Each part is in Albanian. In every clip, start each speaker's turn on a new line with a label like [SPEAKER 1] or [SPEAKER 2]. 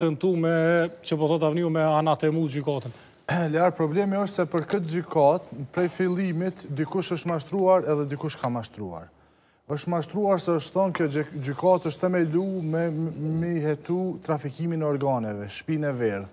[SPEAKER 1] në me, që po të të avniu me anatemu gjykatën. Ljarë, problemi është se për këtë gjykatë, prej fillimit, dikush është mashtruar edhe dikush ka mashtruar. është mashtruar se është thonë kjo gjykatë është të me lu me mi hetu trafikimin organeve, shpinë e verdhë.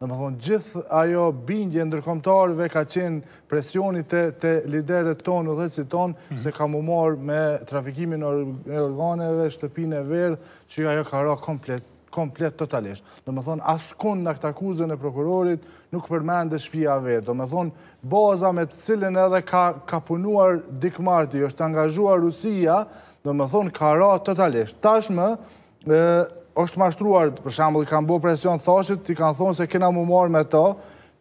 [SPEAKER 1] Në më thonë, gjithë ajo bindje ndërkomtarve ka qenë presionit të lideret tonë dhe citonë, mhm. se ka mu marë me trafikimin e organeve, shtëpine verë, që ajo ka ra komplet komplet totalisht. Do me thonë, as në këtë akuzën e prokurorit nuk përmende shpia verë. Do me thonë, baza me të cilin edhe ka punuar Dick Marti, është angazhuar Rusia, do me thonë, ka ra totalisht. Tashme, është mashtruar, për shambull, kanë bo presion thashit, ti kanë thonë se kena mu marë me to,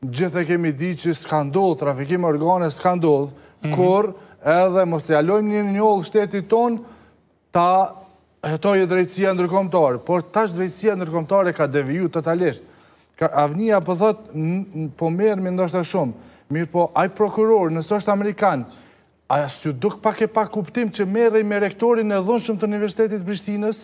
[SPEAKER 1] gjithë e kemi di që s'ka ndodhë, trafikim organe s'ka ndodhë, mhm. kur edhe mos të jalojmë një njëllë shtetit tonë, ta jetoj e drejtësia nërkomtarë, por tash drejtësia nërkomtarë e ka deviju totalisht. Avnia për thot, po merë me ndoshta shumë, mirë po, ajë prokurorë, nësë është Amerikanë, a së të dukë pak e pak kuptim që merej me rektorin e dhunë shumë të universitetit Prishtinës,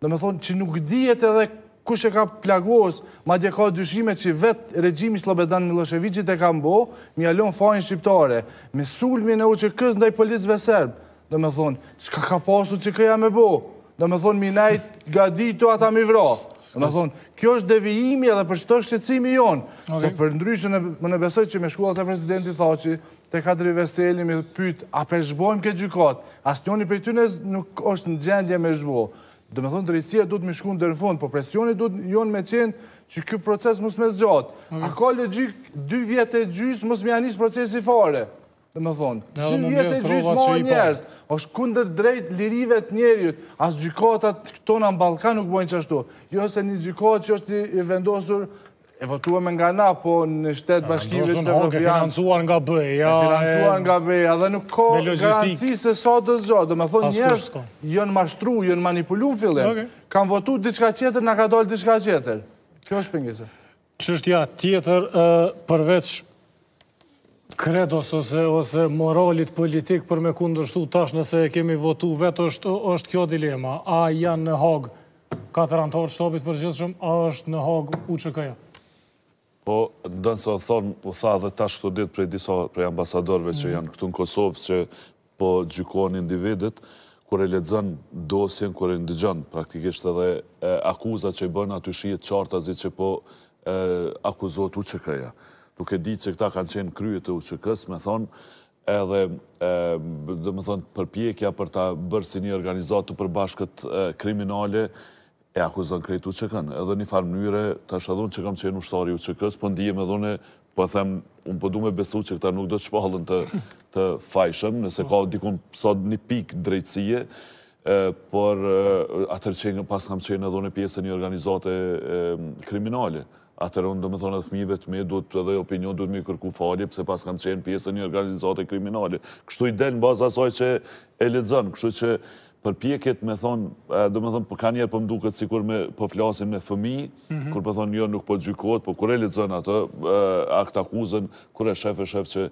[SPEAKER 1] dhe me thonë që nuk dhjet edhe kush e ka plagos, ma dhe ka dyshime që vetë regjimi Slobedan Miloševiqit e ka mbo, mi alon fajnë shqiptare, me sulmi në u që këz në i politës dhe me thonë, që ka ka pasu që këja me bo, në me thonë minajt ga ditu ata mi vro. Me thonë, kjo është devijimi edhe për shto shqecimi jonë. Se për ndryshën më në besoj që me shkullat e presidenti tha që te kadri veseli me pyt, a për këtë gjykat? Asë njoni për ty nëz nuk është në gjendje me zhbo. dë me thonë, drejtësia du të me shkullat dhe në fund, po presjoni du të jonë me qenë që kjo proces mësë me zgjot. A ka legjik dy vjetë e gjysë mësë me janisë procesi fare dhe më thonë, dy vjetë e gjysmo njerës, është kunder drejt lirive të njerëjët, asë gjikotat këtona në Balkan nuk bojnë qashtu, jo se një gjikot që është i vendosur, e votuame nga na, po në shtetë bashkivit të Europian. Ndërësën hoke, financuar nga bëja. Financuar nga bëja, dhe nuk ko garanci se sa të zjo. Dhe më thonë njerës, jënë mashtru, jënë manipulu fillim, kam votu diçka qeter, na ka dollë diçka qeter. Kjo është pëngisë.
[SPEAKER 2] Qështja tjetër, përveç kredos ose, moralit politik për me kundërshtu tash nëse e kemi votu vetë është, është kjo dilema. A janë në hog 4 antarë shtopit për shumë, a është në hog u që këja? Po, ndën se o thonë, u tha dhe tash këto ditë prej disa prej ambasadorve që mm. janë këtu në Kosovë, që po gjykojnë individet, kur e ledzën dosjen, kur e ndëgjën, praktikisht edhe akuzat që i bënë aty shijet qartazit që po akuzot u që këja nuk e ditë që këta kanë qenë kryet të uqëkës, me thonë, edhe, dhe me thonë, përpjekja për ta bërë si një organizatë të përbashkët kriminale, e akuzën krejt uqëkën. Edhe një farë mënyre, ta shadhun që kam qenë ushtari uqëkës, po ndihem me une, po për them, unë përdu po me besu që këta nuk do të shpallën të fajshëm, nëse ka dikun sot një pikë drejtsie, por atër qenë pas kam qenë edhe në pjesë një organizatë kriminale atër unë do më thonë e fmive të mi, duhet edhe opinion, duhet mi kërku falje, pëse pas kanë qenë pjesë një organizatë e kriminali. Kështu i delë në bazë asaj që e ledzën, kështu që për pjekjet me thonë, do po po më thonë, për ka njerë për mduket si me përflasin po me fëmi, mhm. kur për thonë jo nuk për gjykot, për kur e ledzën atë akt akuzën, kur e shef e shef që